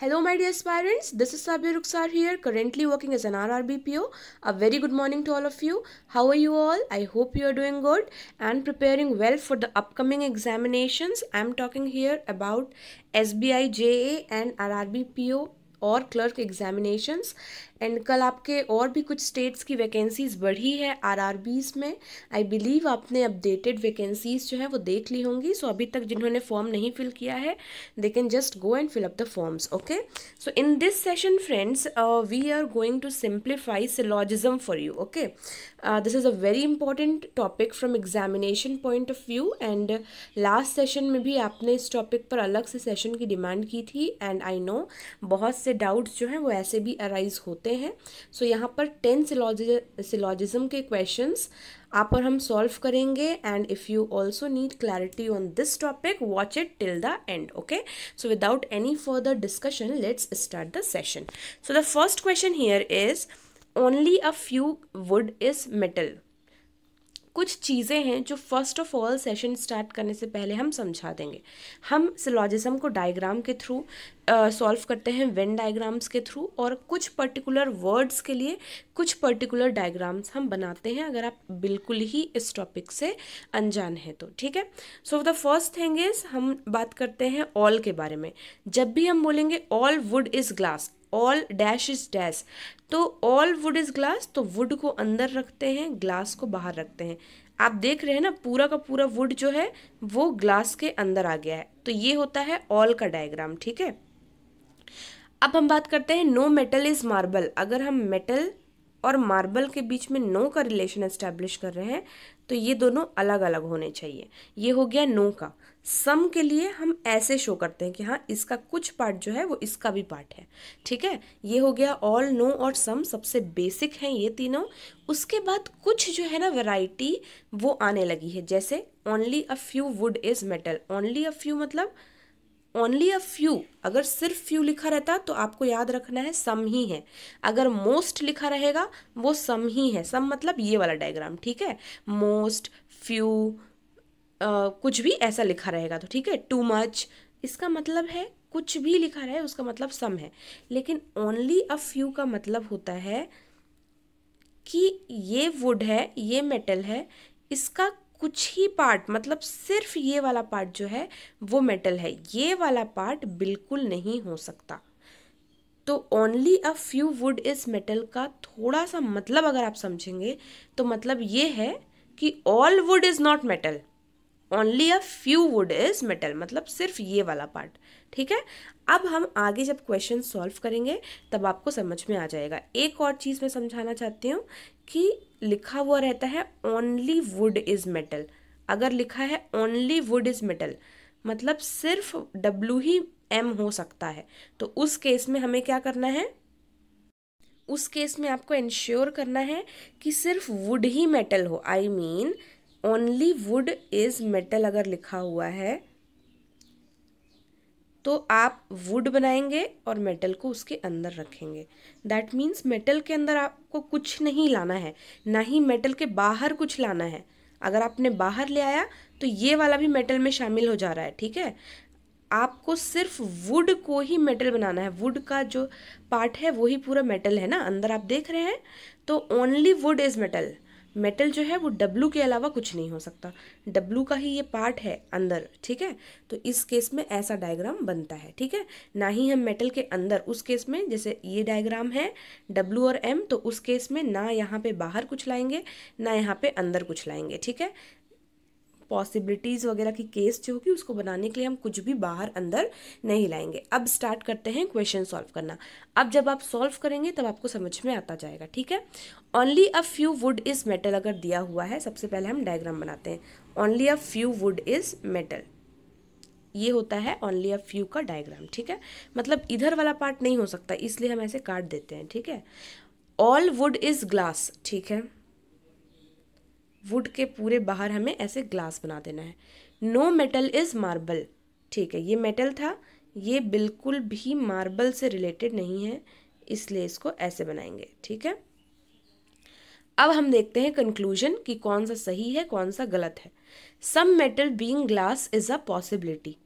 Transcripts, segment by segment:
Hello my dear aspirants, this is Sabir Ruksar here, currently working as an RRBPO. A very good morning to all of you. How are you all? I hope you are doing good and preparing well for the upcoming examinations. I am talking here about SBI JA and RRBPO or clerk examinations and कल आपके और भी कुछ states की vacancies बढ़ी है बीज में आई बिलीव आपने अपडेटेड वैकेंसीज़ जो है वो देख ली होंगी सो so अभी तक जिन्होंने फॉर्म नहीं फिल किया है they can just go and fill up the forms okay so in this session friends we are going to simplify syllogism for you okay this is a very important topic from examination point of view and last session में भी आपने इस topic पर अलग से session की demand की थी एंड आई नो बहुत से डाउट्स जो हैं वो ऐसे भी अराइज होते होते हैं सो so, यहाँ पर टेन सिलॉजिज्म के क्वेश्चंस आप और हम सॉल्व करेंगे and if you also need clarity on this topic watch it till the end okay so without any further discussion let's start the session so the first question here is only a few wood is metal कुछ चीज़ें हैं जो first of all session start करने से पहले हम समझा देंगे हम सिलॉजिज्म को डायग्राम के थ्रू सॉल्व uh, करते हैं वेन डायग्राम्स के थ्रू और कुछ पर्टिकुलर वर्ड्स के लिए कुछ पर्टिकुलर डायग्राम्स हम बनाते हैं अगर आप बिल्कुल ही इस टॉपिक से अनजान हैं तो ठीक है so the first thing is हम बात करते हैं ऑल के बारे में जब भी हम बोलेंगे all wood is glass all dash is dash तो ऑल वुड इज ग्लास तो वुड को अंदर रखते हैं ग्लास को बाहर रखते हैं आप देख रहे हैं ना पूरा का पूरा वुड जो है वो ग्लास के अंदर आ गया है तो ये होता है ऑल का डायग्राम ठीक है अब हम बात करते हैं नो मेटल इज मार्बल अगर हम मेटल और मार्बल के बीच में नो का रिलेशन एस्टेब्लिश कर रहे हैं तो ये दोनों अलग अलग होने चाहिए ये हो गया नो का सम के लिए हम ऐसे शो करते हैं कि हाँ इसका कुछ पार्ट जो है वो इसका भी पार्ट है ठीक है ये हो गया ऑल नो और सम सबसे बेसिक हैं ये तीनों उसके बाद कुछ जो है ना वैरायटी वो आने लगी है जैसे only a few wood is metal only a few मतलब ओनली अ फ्यू अगर सिर्फ फ्यू लिखा रहता तो आपको याद रखना है सम ही है अगर मोस्ट लिखा रहेगा वो सम ही है सम मतलब ये वाला डायग्राम ठीक है मोस्ट फ्यू कुछ भी ऐसा लिखा रहेगा तो ठीक है टू मच इसका मतलब है कुछ भी लिखा रहे उसका मतलब सम है लेकिन ओनली अ फ्यू का मतलब होता है कि ये वुड है ये मेटल है इसका कुछ ही पार्ट मतलब सिर्फ ये वाला पार्ट जो है वो मेटल है ये वाला पार्ट बिल्कुल नहीं हो सकता तो only a few wood is metal का थोड़ा सा मतलब अगर आप समझेंगे तो मतलब ये है कि all wood is not metal only a few wood is metal मतलब सिर्फ ये वाला पार्ट ठीक है अब हम आगे जब क्वेश्चन सॉल्व करेंगे तब आपको समझ में आ जाएगा एक और चीज़ मैं समझाना चाहती हूँ कि लिखा हुआ रहता है ओनली वुड इज़ मेटल अगर लिखा है ओनली वुड इज़ मेटल मतलब सिर्फ डब्ल्यू ही एम हो सकता है तो उस केस में हमें क्या करना है उस केस में आपको इंश्योर करना है कि सिर्फ वुड ही मेटल हो I I mean mean, only wood is metal अगर लिखा हुआ है तो आप वुड बनाएंगे और मेटल को उसके अंदर रखेंगे दैट मीन्स मेटल के अंदर आपको कुछ नहीं लाना है ना ही मेटल के बाहर कुछ लाना है अगर आपने बाहर ले आया तो ये वाला भी मेटल में शामिल हो जा रहा है ठीक है आपको सिर्फ वुड को ही मेटल बनाना है वुड का जो पार्ट है वो ही पूरा मेटल है ना अंदर आप देख रहे हैं तो only wood is metal metal जो है वो डब्लू के अलावा कुछ नहीं हो सकता डब्लू का ही ये पार्ट है अंदर ठीक है तो इस केस में ऐसा डायग्राम बनता है ठीक है ना ही हम मेटल के अंदर उस केस में जैसे ये डायग्राम है डब्लू और एम तो उस केस में ना यहाँ पे बाहर कुछ लाएंगे ना यहाँ पे अंदर कुछ लाएंगे ठीक है पॉसिबिलिटीज़ वगैरह की केस जो होगी उसको बनाने के लिए हम कुछ भी बाहर अंदर नहीं लाएंगे अब स्टार्ट करते हैं क्वेश्चन सॉल्व करना अब जब आप सॉल्व करेंगे तब आपको समझ में आता जाएगा ठीक है only a few wood is metal अगर दिया हुआ है सबसे पहले हम डायग्राम बनाते हैं only a few wood is metal ये होता है ओनली अ फ्यू का डायग्राम ठीक है मतलब इधर वाला पार्ट नहीं हो सकता इसलिए हम ऐसे काट देते हैं ठीक है ऑल वुड इज़ ग्लास ठीक है वुड के पूरे बाहर हमें ऐसे ग्लास बना देना है नो मेटल इज़ मार्बल ठीक है ये मेटल था ये बिल्कुल भी मार्बल से रिलेटेड नहीं है इसलिए इसको ऐसे बनाएंगे ठीक है अब हम देखते हैं कंक्लूजन कि कौन सा सही है कौन सा गलत है some metal being glass is a possibility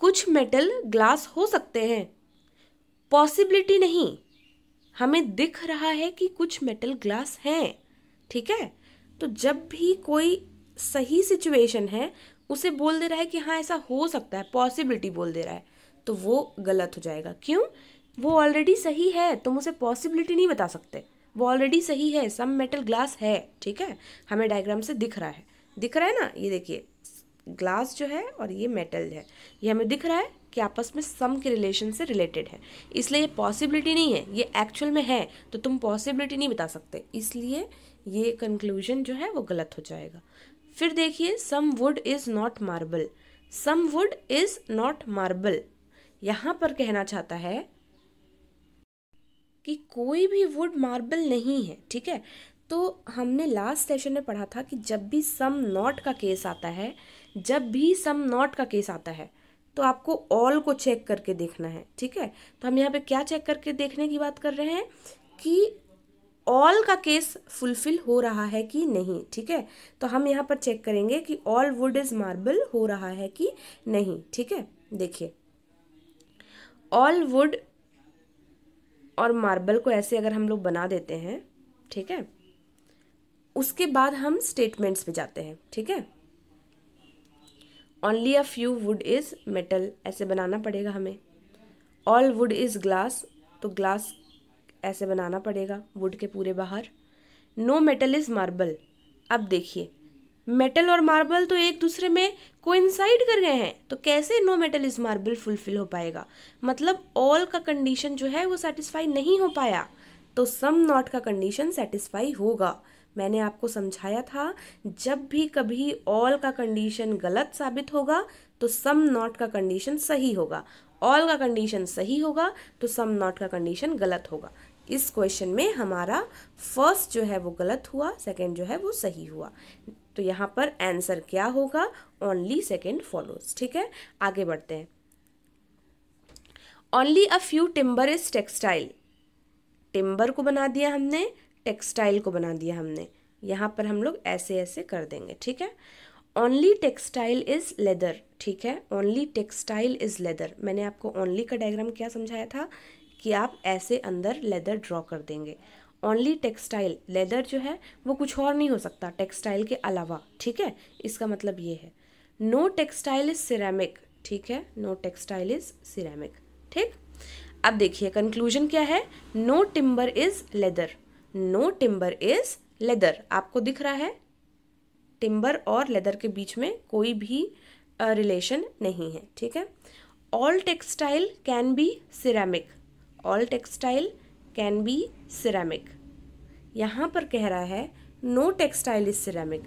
कुछ मेटल ग्लास हो सकते हैं पॉसिबिलिटी नहीं हमें दिख रहा है कि कुछ मेटल ग्लास हैं ठीक है तो जब भी कोई सही सिचुएशन है उसे बोल दे रहा है कि हाँ ऐसा हो सकता है पॉसिबिलिटी बोल दे रहा है तो वो गलत हो जाएगा क्यों वो ऑलरेडी सही है तुम उसे पॉसिबिलिटी नहीं बता सकते वो ऑलरेडी सही है सम मेटल ग्लास है ठीक है हमें डायग्राम से दिख रहा है दिख रहा है ना ये देखिए ग्लास जो है और ये मेटल है ये हमें दिख रहा है कि आपस में सम के रिलेशन से रिलेटेड है इसलिए ये पॉसिबिलिटी नहीं है ये एक्चुअल में है तो तुम पॉसिबिलिटी नहीं बता सकते इसलिए ये कंक्लूजन जो है वो गलत हो जाएगा फिर देखिए some wood is not marble some wood is not marble यहां पर कहना चाहता है कि कोई भी वुड मार्बल नहीं है ठीक है तो हमने लास्ट सेशन में पढ़ा था कि जब भी सम नॉट का केस आता है जब भी सम नॉट का केस आता है तो आपको ऑल को चेक करके देखना है ठीक है तो हम यहाँ पे क्या चेक करके देखने की बात कर रहे हैं कि ऑल का केस फुलफिल हो रहा है कि नहीं ठीक है तो हम यहाँ पर चेक करेंगे कि ऑल वुड इज मार्बल हो रहा है कि नहीं ठीक है देखिए ऑल वुड और मार्बल को ऐसे अगर हम लोग बना देते हैं ठीक है उसके बाद हम स्टेटमेंट्स पे जाते हैं ठीक है only a few wood is metal ऐसे बनाना पड़ेगा हमें ऑल वुड इज़ ग्लास तो ग्लास ऐसे बनाना पड़ेगा वुड के पूरे बाहर नो मेटल इज़ मार्बल अब देखिए मेटल और मार्बल तो एक दूसरे में कोइंसाइड कर गए हैं तो कैसे no metal is marble fulfil हो पाएगा मतलब ऑल का कंडीशन जो है वो सेटिस्फाई नहीं हो पाया तो सम नॉट का कंडीशन सेटिस्फाई होगा मैंने आपको समझाया था जब भी कभी ऑल का कंडीशन गलत साबित होगा तो सम नॉट का कंडीशन सही होगा ऑल का कंडीशन सही होगा तो सम नॉट का कंडीशन गलत होगा इस क्वेश्चन में हमारा फर्स्ट जो है वो गलत हुआ सेकंड जो है वो सही हुआ तो यहाँ पर आंसर क्या होगा ओनली सेकंड फॉलोज ठीक है आगे बढ़ते हैं only a few timber is textile timber को बना दिया हमने टेक्सटाइल को बना दिया हमने यहाँ पर हम लोग ऐसे ऐसे कर देंगे ठीक है ओनली टेक्सटाइल इज़ लेदर ठीक है ओनली टेक्सटाइल इज़ लेदर मैंने आपको ओनली का डायग्राम क्या समझाया था कि आप ऐसे अंदर लेदर ड्रॉ कर देंगे ओनली टेक्सटाइल लेदर जो है वो कुछ और नहीं हो सकता टेक्सटाइल के अलावा ठीक है इसका मतलब ये है नो टेक्सटाइल इज सिरेमिक ठीक है नो टेक्सटाइल इज सिरेमिक ठीक अब देखिए कंक्लूजन क्या है no timber is leather no timber is leather आपको दिख रहा है टिम्बर और लेदर के बीच में कोई भी रिलेशन नहीं है ठीक है all textile can be ceramic all textile can be ceramic यहाँ पर कह रहा है नो टेक्सटाइल इज सिरेमिक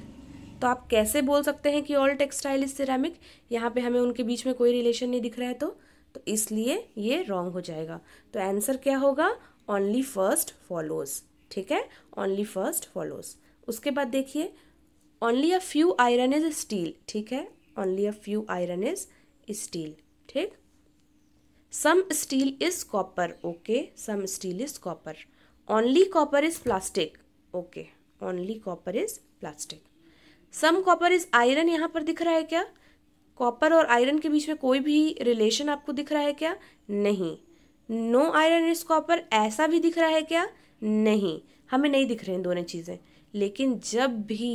तो आप कैसे बोल सकते हैं कि ऑल टेक्सटाइल इज सिरेमिक यहाँ पे हमें उनके बीच में कोई रिलेशन नहीं दिख रहा है तो तो इसलिए ये रॉन्ग हो जाएगा तो आंसर क्या होगा ओनली फर्स्ट फॉलोज ठीक है ओनली फर्स्ट फॉलोज उसके बाद देखिए only a few iron is steel ठीक है only a few iron is steel ठीक some steel is copper okay some steel is copper only copper is plastic okay only copper is plastic some copper is iron यहाँ पर दिख रहा है क्या copper और आयरन के बीच में कोई भी रिलेशन आपको दिख रहा है क्या नहीं नो आयरन इज कॉपर ऐसा भी दिख रहा है क्या नहीं हमें नहीं दिख रहे हैं दोनों चीज़ें लेकिन जब भी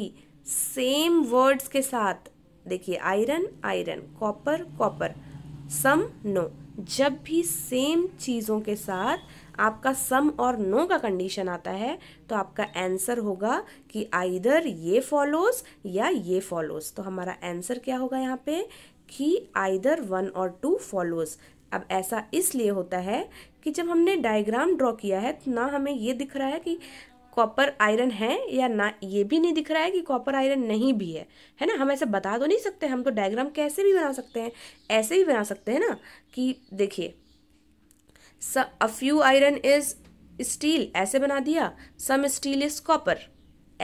सेम वर्ड्स के साथ देखिए iron iron copper copper some no जब भी सेम चीज़ों के साथ आपका सम और नो का कंडीशन आता है तो आपका आंसर होगा कि आइदर ये फॉलोज या ये फॉलोज तो हमारा आंसर क्या होगा यहाँ पे कि आइदर वन और टू फॉलोज अब ऐसा इसलिए होता है कि जब हमने डायग्राम ड्रॉ किया है तो ना हमें ये दिख रहा है कि कॉपर आयरन है या ना ये भी नहीं दिख रहा है कि कॉपर आयरन नहीं भी है है ना हम ऐसे बता तो नहीं सकते हम तो डायग्राम कैसे भी बना सकते हैं ऐसे भी बना सकते हैं ना कि देखिए a few iron is steel ऐसे बना दिया सम स्टील इज कॉपर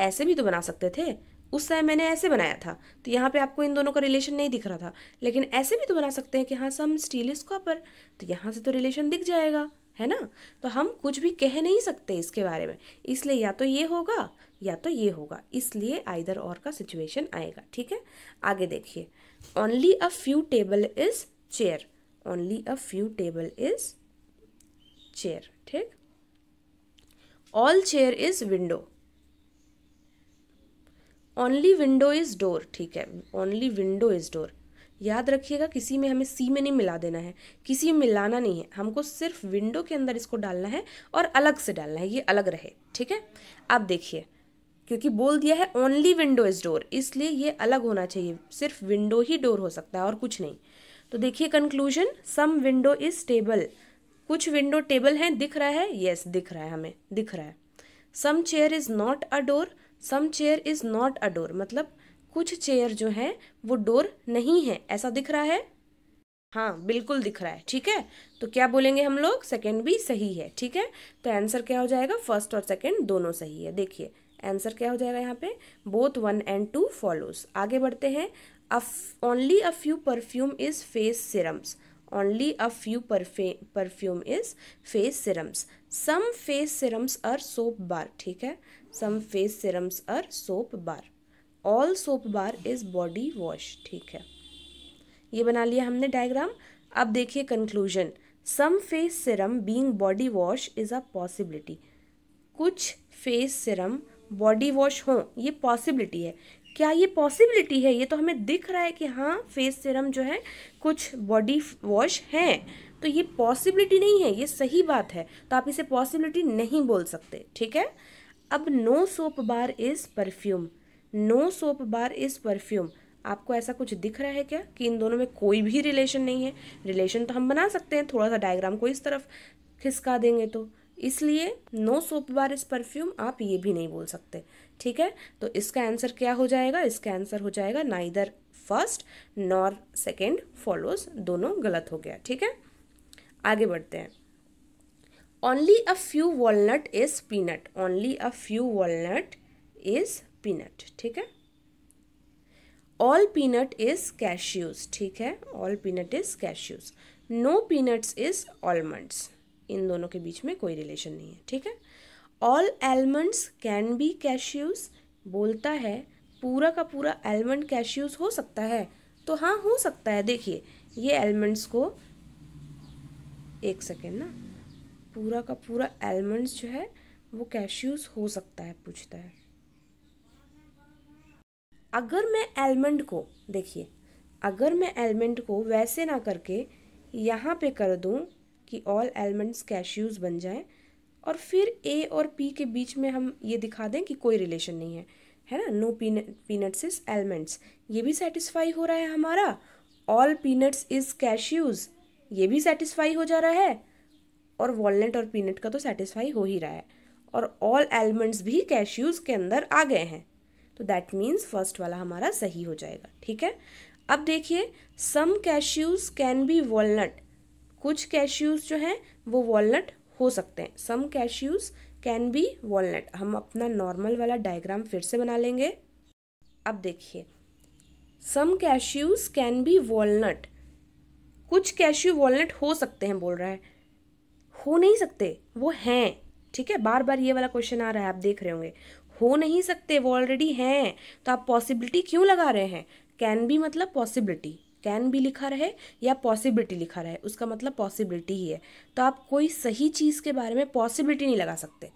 ऐसे भी तो बना सकते थे उस समय मैंने ऐसे बनाया था तो यहाँ पे आपको इन दोनों का रिलेशन नहीं दिख रहा था लेकिन ऐसे भी तो बना सकते हैं कि हाँ सम स्टील इज कॉपर तो यहाँ से तो रिलेशन दिख जाएगा है ना तो हम कुछ भी कह नहीं सकते इसके बारे में इसलिए या तो ये होगा या तो ये होगा इसलिए आइदर और का सिचुएशन आएगा ठीक है आगे देखिए only a few table is chair only a few table is chair ठीक all chair is window only window is door ठीक है ओनली विंडो इज डोर याद रखिएगा किसी में हमें सी में नहीं मिला देना है किसी में मिलाना नहीं है हमको सिर्फ विंडो के अंदर इसको डालना है और अलग से डालना है ये अलग रहे ठीक है आप देखिए क्योंकि बोल दिया है ओनली विंडो इज डोर इसलिए ये अलग होना चाहिए सिर्फ विंडो ही डोर हो सकता है और कुछ नहीं तो देखिए conclusion some window is table कुछ विंडो टेबल हैं दिख रहा है यस yes, दिख रहा है हमें दिख रहा है some chair is not a door some chair is not a door मतलब कुछ चेयर जो हैं वो डोर नहीं है ऐसा दिख रहा है हाँ बिल्कुल दिख रहा है ठीक है तो क्या बोलेंगे हम लोग सेकेंड भी सही है ठीक है तो आंसर क्या हो जाएगा फर्स्ट और सेकेंड दोनों सही है देखिए आंसर क्या हो जाएगा यहाँ पे both one and two follows आगे बढ़ते हैं only a few perfume is face serums only a few perfume is face serums some face serums are soap bar ठीक है some face serums are soap bar all soap bar is body wash ठीक है ये बना लिया हमने diagram अब देखिए conclusion some face serum being body wash is a possibility कुछ फेस सिरम बॉडी वॉश हों ये पॉसिबिलिटी है क्या ये पॉसिबिलिटी है ये तो हमें दिख रहा है कि हाँ फेस सिरम जो है कुछ बॉडी वॉश हैं तो ये पॉसिबिलिटी नहीं है ये सही बात है तो आप इसे पॉसिबिलिटी नहीं बोल सकते ठीक है अब no soap bar is perfume no soap bar is perfume आपको ऐसा कुछ दिख रहा है क्या कि इन दोनों में कोई भी रिलेशन नहीं है रिलेशन तो हम बना सकते हैं थोड़ा सा डायग्राम को इस तरफ खिसका देंगे तो इसलिए नो सोप बार इस परफ्यूम आप ये भी नहीं बोल सकते ठीक है तो इसका आंसर क्या हो जाएगा इसका आंसर हो जाएगा ना इधर फर्स्ट नॉर सेकेंड फॉलोज दोनों गलत हो गया ठीक है आगे बढ़ते हैं only a few walnut is peanut only a few walnut is peanut ठीक है ऑल पीनट इज कैश्यूज ठीक है all peanut is cashews no peanuts is almonds इन दोनों के बीच में कोई रिलेशन नहीं है ठीक है all almonds can be cashews बोलता है पूरा का पूरा एलमंड कैश्यूज हो सकता है तो हाँ हो सकता है देखिए ये एलमंड्स को एक सेकेंड ना पूरा का पूरा एलमंड्स जो है वो कैश्यूज हो सकता है पूछता है अगर मैं एलमंड को देखिए अगर मैं एलमंड को वैसे ना करके यहाँ पे कर दूँ कि ऑल एलमंड्स कैश्यूज़ बन जाएं और फिर ए और पी के बीच में हम ये दिखा दें कि कोई रिलेशन नहीं है है ना no peanut peanuts is almonds ये भी सेटिस्फाई हो रहा है हमारा ऑल पीनट्स इज कैश्यूज़ ये भी सेटिस्फाई हो जा रहा है और वॉलट और पीनट का तो सेटिस्फाई हो ही रहा है और ऑल एलमंड्स भी कैश्यूज़ के अंदर आ गए हैं तो दैट मीन्स फर्स्ट वाला हमारा सही हो जाएगा ठीक है अब देखिए some cashews can be walnut कुछ कैश्यूज जो हैं वो वॉलनट हो सकते हैं some cashews can be walnut हम अपना नॉर्मल वाला डायग्राम फिर से बना लेंगे अब देखिए some cashews can be walnut कुछ कैश्यू वॉलनट हो सकते हैं बोल रहा है हो नहीं सकते वो हैं ठीक है बार बार ये वाला क्वेश्चन आ रहा है आप देख रहे होंगे हो नहीं सकते वो ऑलरेडी हैं तो आप पॉसिबिलिटी क्यों लगा रहे हैं कैन बी मतलब पॉसिबिलिटी कैन भी लिखा रहे या पॉसिबिलिटी लिखा रहे उसका मतलब पॉसिबिलिटी ही है तो आप कोई सही चीज़ के बारे में पॉसिबिलिटी नहीं लगा सकते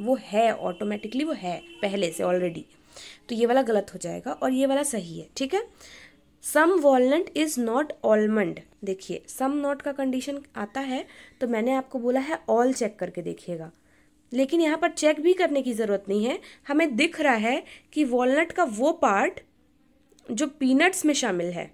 वो है ऑटोमेटिकली वो है पहले से ऑलरेडी तो ये वाला गलत हो जाएगा और ये वाला सही है ठीक है some walnut is not almond देखिए सम नॉट का कंडीशन आता है तो मैंने आपको बोला है ऑल चेक करके देखिएगा लेकिन यहाँ पर चेक भी करने की ज़रूरत नहीं है हमें दिख रहा है कि वॉलनट का वो पार्ट जो पीनट्स में शामिल है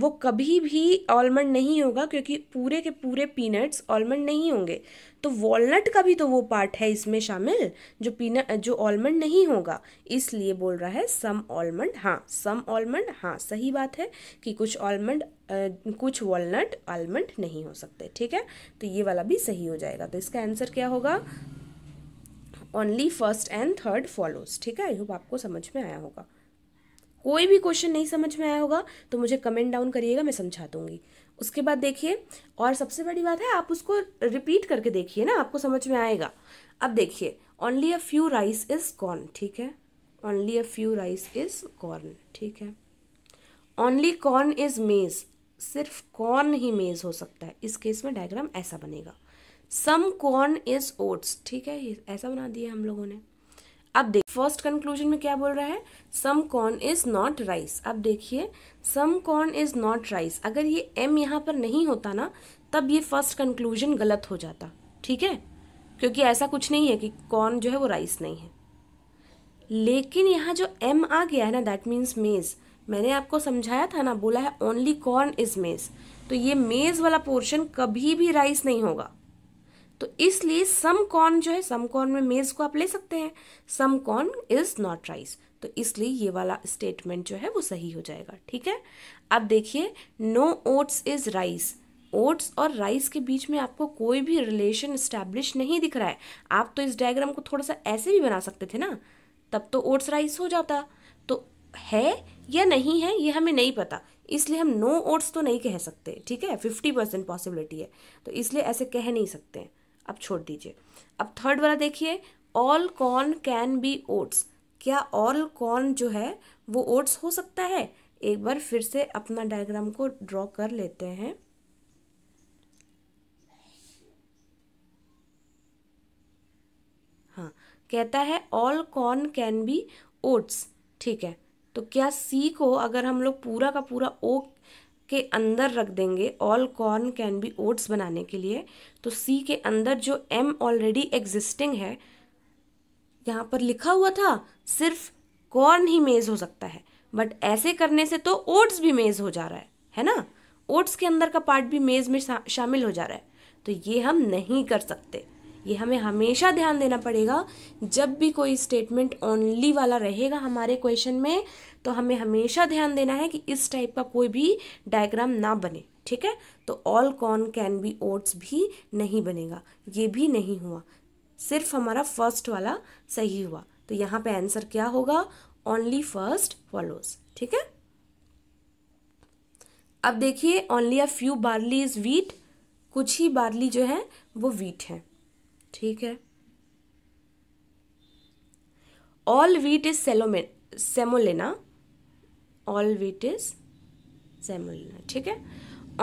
वो कभी भी आलमंड नहीं होगा क्योंकि पूरे के पूरे पीनट्स ऑलमंड नहीं होंगे तो वॉलनट का भी तो वो पार्ट है इसमें शामिल जो पीनट जो ऑलमंड नहीं होगा इसलिए बोल रहा है सम ऑलमंड हाँ सम ऑलमंड हाँ सही बात है कि कुछ ऑलमंड कुछ वॉलनट आलमंड नहीं हो सकते ठीक है तो ये वाला भी सही हो जाएगा तो इसका आंसर क्या होगा only first and third follows ठीक है आई होप आपको समझ में आया होगा कोई भी क्वेश्चन नहीं समझ में आया होगा तो मुझे कमेंट डाउन करिएगा मैं समझा दूंगी उसके बाद देखिए और सबसे बड़ी बात है आप उसको रिपीट करके देखिए ना आपको समझ में आएगा अब देखिए only a few rice is corn ठीक है only a few rice is corn ठीक है ओनली कॉर्न इज मेज सिर्फ कॉर्न ही मेज हो सकता है इस केस में डायग्राम ऐसा बनेगा सम कॉर्न इज ओट्स ठीक है ऐसा बना दिया हम लोगों ने अब देख फर्स्ट कंक्लूजन में क्या बोल रहा है some corn is not rice अब देखिए some corn is not rice अगर ये एम यहाँ पर नहीं होता ना तब ये फर्स्ट कंक्लूजन गलत हो जाता ठीक है क्योंकि ऐसा कुछ नहीं है कि कॉर्न जो है वो राइस नहीं है लेकिन यहाँ जो एम आ गया है ना दैट मीन्स मेज़ मैंने आपको समझाया था ना बोला है ओनली कॉर्न इज मेज़ तो ये मेज़ वाला पोर्शन कभी भी राइस नहीं होगा तो इसलिए सम कॉर्न जो है सम कॉर्न में मेज को आप ले सकते हैं some corn is not rice तो इसलिए ये वाला स्टेटमेंट जो है वो सही हो जाएगा ठीक है अब देखिए no oats is rice oats और राइस के बीच में आपको कोई भी रिलेशन इस्टेब्लिश नहीं दिख रहा है आप तो इस डायग्राम को थोड़ा सा ऐसे भी बना सकते थे ना तब तो ओट्स राइस हो जाता तो है या नहीं है ये हमें नहीं पता इसलिए हम नो ओट्स तो नहीं कह सकते ठीक है फिफ्टी परसेंट पॉसिबिलिटी है तो इसलिए ऐसे कह नहीं सकते हैं अब छोड़ दीजिए अब थर्ड वाला देखिए all corn can be oats क्या ऑल कॉर्न जो है वो ओट्स हो सकता है एक बार फिर से अपना डायग्राम को ड्रॉ कर लेते हैं हाँ कहता है all corn can be oats ठीक है तो क्या सी को अगर हम लोग पूरा का पूरा ओ के अंदर रख देंगे all corn can be oats बनाने के लिए तो सी के अंदर जो एम ऑलरेडी एग्जिस्टिंग है यहाँ पर लिखा हुआ था सिर्फ कॉर्न ही मेज़ हो सकता है बट ऐसे करने से तो ओट्स भी मेज़ हो जा रहा है है ना ओट्स के अंदर का पार्ट भी मेज़ में शा, शामिल हो जा रहा है तो ये हम नहीं कर सकते ये हमें हमेशा ध्यान देना पड़ेगा जब भी कोई स्टेटमेंट ओनली वाला रहेगा हमारे क्वेश्चन में तो हमें हमेशा ध्यान देना है कि इस टाइप का कोई भी डायग्राम ना बने ठीक है तो all corn can be oats भी नहीं बनेगा ये भी नहीं हुआ सिर्फ हमारा फर्स्ट वाला सही हुआ तो यहाँ पे आंसर क्या होगा ओनली फर्स्ट फॉलोज ठीक है अब देखिए only a few barley is wheat कुछ ही बार्ली जो है वो वीट है ठीक है all wheat is semolina semolina all wheat is semolina ठीक है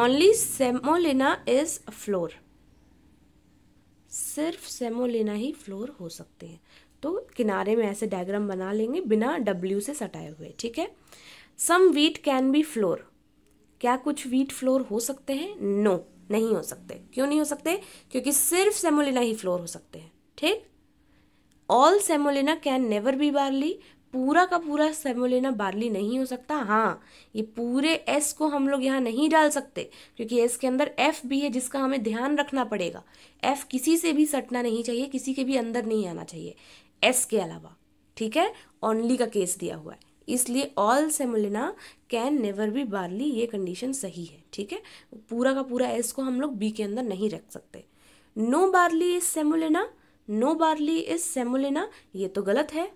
ओनली सेमोलेना इज फ्लोर सिर्फ सेमोलेना ही फ्लोर हो सकते हैं तो किनारे में ऐसे डायग्राम बना लेंगे बिना डब्ल्यू से सटाए हुए ठीक है some wheat can be flour क्या कुछ वीट फ्लोर हो सकते हैं नो no. नहीं हो सकते क्यों नहीं हो सकते क्योंकि सिर्फ सेमोलिना ही फ्लोर हो सकते हैं ठीक all semolina can never be barley पूरा का पूरा सेमोलिना बार्ली नहीं हो सकता हाँ ये पूरे एस को हम लोग यहाँ नहीं डाल सकते क्योंकि एस के अंदर एफ भी है जिसका हमें ध्यान रखना पड़ेगा एफ किसी से भी सटना नहीं चाहिए किसी के भी अंदर नहीं आना चाहिए एस के अलावा ठीक है ओनली का केस दिया हुआ है इसलिए all semolina can never be barley ये कंडीशन सही है ठीक है पूरा का पूरा एस को हम लोग बी के अंदर नहीं रख सकते no barley is semolina no barley is semolina ये तो गलत है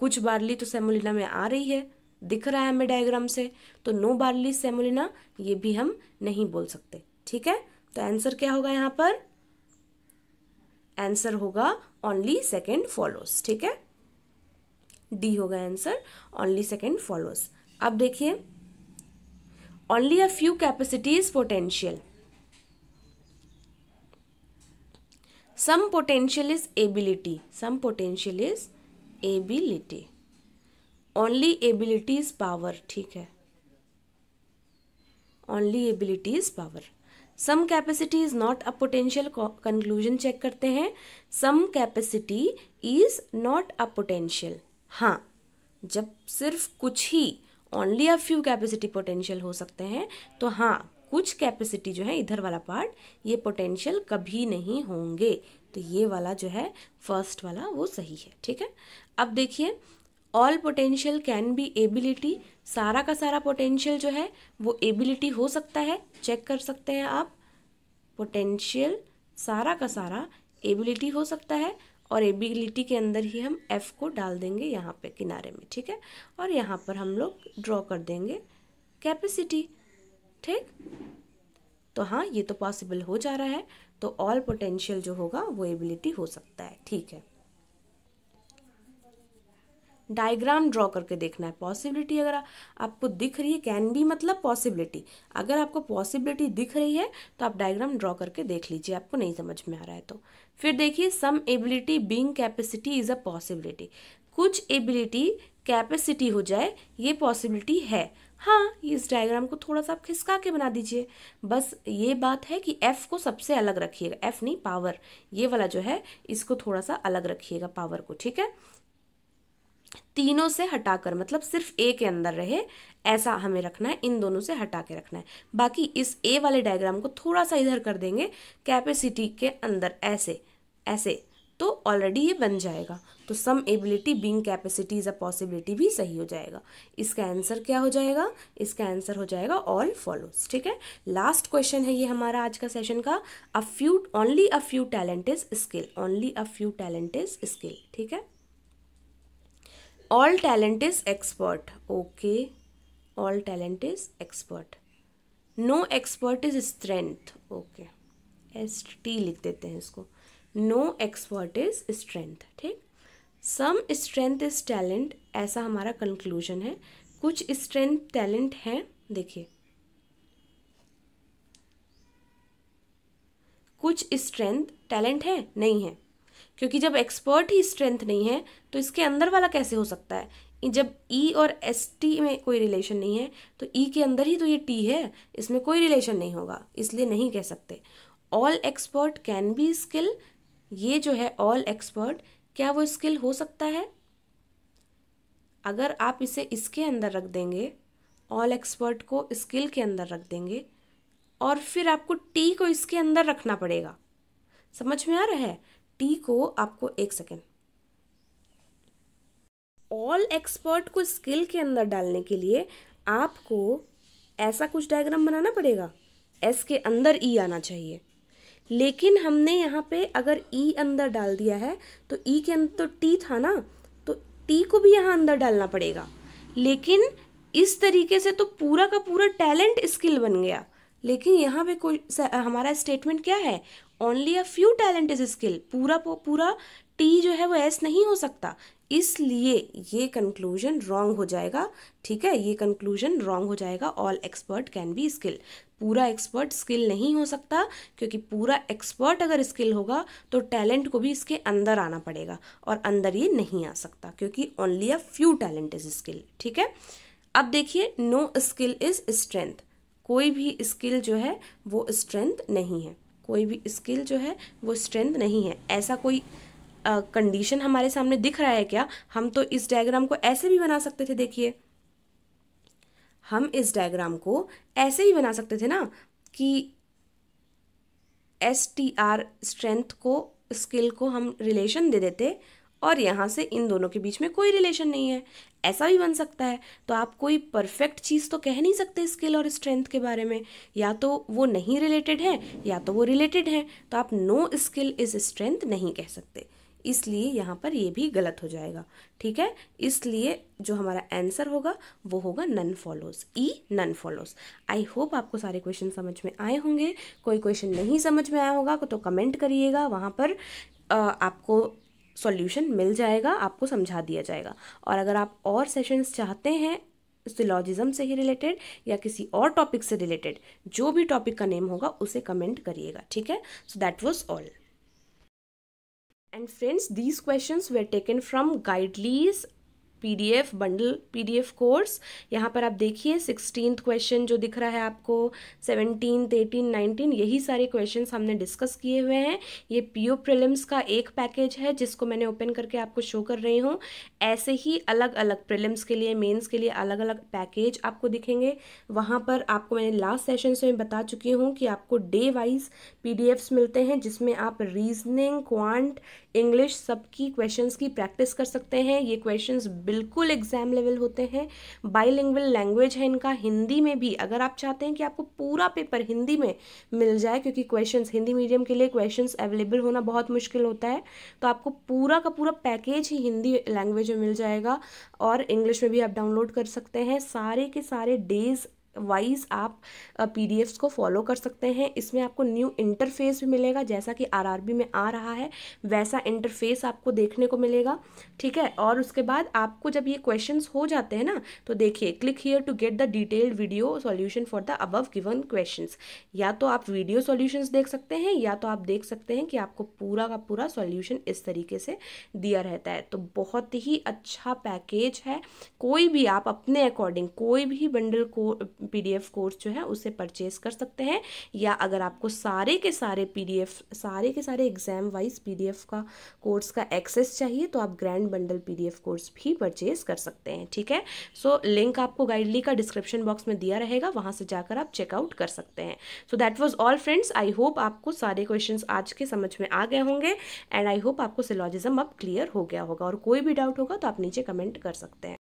कुछ बार्ली तो सेमोलिना में आ रही है दिख रहा है हमें डायग्राम से तो नो बार्ली सेमोलिना ये भी हम नहीं बोल सकते ठीक है तो आंसर क्या होगा यहाँ पर आंसर होगा ओनली सेकेंड फॉलोस ठीक है डी होगा आंसर ओनली सेकेंड फॉलोज अब देखिए only a few capacities potential some potential is ability some potential is ability only ability is power ठीक है only ability is power some capacity is not a potential conclusion check करते हैं some capacity is not a potential हाँ जब सिर्फ कुछ ही only a few capacity potential हो सकते हैं तो हाँ कुछ कैपेसिटी जो है इधर वाला पार्ट ये पोटेंशियल कभी नहीं होंगे तो ये वाला जो है फर्स्ट वाला वो सही है ठीक है अब देखिए all potential can be ability सारा का सारा पोटेंशियल जो है वो एबिलिटी हो सकता है चेक कर सकते हैं आप पोटेंशियल सारा का सारा एबिलिटी हो सकता है और एबिलिटी के अंदर ही हम एफ़ को डाल देंगे यहाँ पे किनारे में ठीक है और यहाँ पर हम लोग ड्रॉ कर देंगे कैपेसिटी ठीक तो हाँ ये तो पॉसिबल हो जा रहा है तो ऑल पोटेंशियल जो होगा वो एबिलिटी हो सकता है ठीक है डायग्राम ड्रॉ करके देखना है पॉसिबिलिटी अगर आपको दिख रही है कैन बी मतलब पॉसिबिलिटी अगर आपको पॉसिबिलिटी दिख रही है तो आप डायग्राम ड्रॉ करके देख लीजिए आपको नहीं समझ में आ रहा है तो फिर देखिए some ability being capacity is a possibility कुछ एबिलिटी कैपेसिटी हो जाए ये पॉसिबिलिटी है हाँ इस डायग्राम को थोड़ा सा आप खिसका के बना दीजिए बस ये बात है कि एफ़ को सबसे अलग रखिएगा एफ़ नहीं पावर ये वाला जो है इसको थोड़ा सा अलग रखिएगा पावर को ठीक है तीनों से हटाकर मतलब सिर्फ ए के अंदर रहे ऐसा हमें रखना है इन दोनों से हटा के रखना है बाकी इस ए वाले डायग्राम को थोड़ा सा इधर कर देंगे कैपेसिटी के अंदर ऐसे ऐसे तो ऑलरेडी ये बन जाएगा तो some ability being capacity is a possibility भी सही हो जाएगा इसका आंसर क्या हो जाएगा इसका आंसर हो जाएगा ऑल फॉलोस ठीक है लास्ट क्वेश्चन है ये हमारा आज का सेशन का a few only a few talent is skill only a few talent is skill ठीक है all talent is expert okay all talent is expert no expert is strength okay S T लिख देते हैं इसको no expert is strength ठीक सम strength is talent ऐसा हमारा conclusion है कुछ स्ट्रेंथ टैलेंट हैं देखिए कुछ स्ट्रेंथ टैलेंट है नहीं है क्योंकि जब एक्सपर्ट ही स्ट्रेंथ नहीं है तो इसके अंदर वाला कैसे हो सकता है जब ई e और एस टी में कोई रिलेशन नहीं है तो ई e के अंदर ही तो ये टी है इसमें कोई रिलेशन नहीं होगा इसलिए नहीं कह सकते all expert can be skill ये जो है ऑल एक्सपर्ट क्या वो स्किल हो सकता है अगर आप इसे इसके अंदर रख देंगे ऑल एक्सपर्ट को स्किल के अंदर रख देंगे और फिर आपको टी को इसके अंदर रखना पड़ेगा समझ में आ रहा है टी को आपको एक सेकेंड ऑल एक्सपर्ट को स्किल के अंदर डालने के लिए आपको ऐसा कुछ डायग्राम बनाना पड़ेगा एस के अंदर ई e आना चाहिए लेकिन हमने यहाँ पे अगर ई e अंदर डाल दिया है तो ई e के अंदर तो टी था ना तो टी को भी यहाँ अंदर डालना पड़ेगा लेकिन इस तरीके से तो पूरा का पूरा टैलेंट स्किल बन गया लेकिन यहाँ पे कोई हमारा स्टेटमेंट क्या है only a few talent is skill पूरा पूरा टी जो है वो एस नहीं हो सकता इसलिए ये कंक्लूजन रॉन्ग हो जाएगा ठीक है ये कंक्लूजन रॉन्ग हो जाएगा all expert can be skill पूरा एक्सपर्ट स्किल नहीं हो सकता क्योंकि पूरा एक्सपर्ट अगर स्किल होगा तो टैलेंट को भी इसके अंदर आना पड़ेगा और अंदर ये नहीं आ सकता क्योंकि only a few talent is skill ठीक है अब देखिए नो स्किल इज स्ट्रेंथ कोई भी स्किल जो है वो स्ट्रेंथ नहीं है कोई भी स्किल जो है वो स्ट्रेंथ नहीं है ऐसा कोई कंडीशन uh, हमारे सामने दिख रहा है क्या हम तो इस डायग्राम को ऐसे भी बना सकते थे देखिए हम इस डायग्राम को ऐसे ही बना सकते थे ना कि एस टी आर स्ट्रेंथ को स्किल को हम रिलेशन दे देते और यहाँ से इन दोनों के बीच में कोई रिलेशन नहीं है ऐसा भी बन सकता है तो आप कोई परफेक्ट चीज़ तो कह नहीं सकते स्किल और स्ट्रेंथ के बारे में या तो वो नहीं रिलेटेड है या तो वो रिलेटेड है तो आप नो स्किल इज़ स्ट्रेंथ नहीं कह सकते इसलिए यहाँ पर ये भी गलत हो जाएगा ठीक है इसलिए जो हमारा आंसर होगा वो होगा none follows E none follows I hope आपको सारे क्वेश्चन समझ में आए होंगे कोई क्वेश्चन नहीं समझ में आया होगा तो कमेंट करिएगा वहाँ पर आ, आपको सॉल्यूशन मिल जाएगा आपको समझा दिया जाएगा और अगर आप और सेशंस चाहते हैं सिलॉजिज्म से ही रिलेटेड या किसी और टॉपिक से रिलेटेड जो भी टॉपिक का नेम होगा उसे कमेंट करिएगा ठीक है so that was all and friends these questions were taken from Guidely's PDF bundle PDF course यहाँ पर आप देखिए सिक्सटीन क्वेश्चन जो दिख रहा है आपको सेवनटीन एटीन नाइनटीन यही सारे क्वेश्चन हमने डिस्कस किए हुए हैं ये पीओ प्रिलिम्स का एक पैकेज है जिसको मैंने ओपन करके आपको शो कर रही हूँ ऐसे ही अलग अलग प्रिलिम्स के लिए मेन्स के लिए अलग अलग पैकेज आपको दिखेंगे वहाँ पर आपको मैंने लास्ट सेशन से बता चुकी हूँ कि आपको डे वाइज एफ्स मिलते हैं जिसमें आप रीजनिंग क्वांट इंग्लिश सबकी क्वेश्चन की प्रैक्टिस कर सकते हैं ये क्वेश्चन बिल्कुल एग्ज़ाम लेवल होते हैं बाईलिंगुअल लैंग्वेज है इनका हिंदी में भी अगर आप चाहते हैं कि आपको पूरा पेपर हिंदी में मिल जाए क्योंकि क्वेश्चंस हिंदी मीडियम के लिए क्वेश्चंस अवेलेबल होना बहुत मुश्किल होता है तो आपको पूरा का पूरा पैकेज ही हिंदी लैंग्वेज में मिल जाएगा और इंग्लिश में भी आप डाउनलोड कर सकते हैं सारे के सारे डेज़ वाइज आप पी को फॉलो कर सकते हैं इसमें आपको न्यू इंटरफेस भी मिलेगा जैसा कि आर में आ रहा है वैसा इंटरफेस आपको देखने को मिलेगा ठीक है और उसके बाद आपको जब ये क्वेश्चन हो जाते हैं ना तो देखिए click here to get the detailed video solution for the above given question या तो आप वीडियो सॉल्यूशंस देख सकते हैं या तो आप देख सकते हैं कि आपको पूरा का पूरा सॉल्यूशन इस तरीके से दिया रहता है तो बहुत ही अच्छा पैकेज है कोई भी आप अपने अकॉर्डिंग कोई भी बंडल को पीडीएफ कोर्स जो है उसे परचेज कर सकते हैं या अगर आपको सारे के सारे पीडीएफ सारे के सारे एग्जाम वाइज पीडीएफ का कोर्स का एक्सेस चाहिए तो आप ग्रैंड बंडल पीडीएफ कोर्स भी परचेज कर सकते हैं ठीक है सो so, लिंक आपको गाइडली का डिस्क्रिप्शन बॉक्स में दिया रहेगा वहाँ से जाकर आप चेकआउट कर सकते हैं so that was all friends I hope आपको सारे क्वेश्चन आज के समझ में आ गए होंगे एंड आई होप आपको सिलॉजिज्म अब क्लियर हो गया होगा और कोई भी डाउट होगा तो आप नीचे कमेंट कर सकते हैं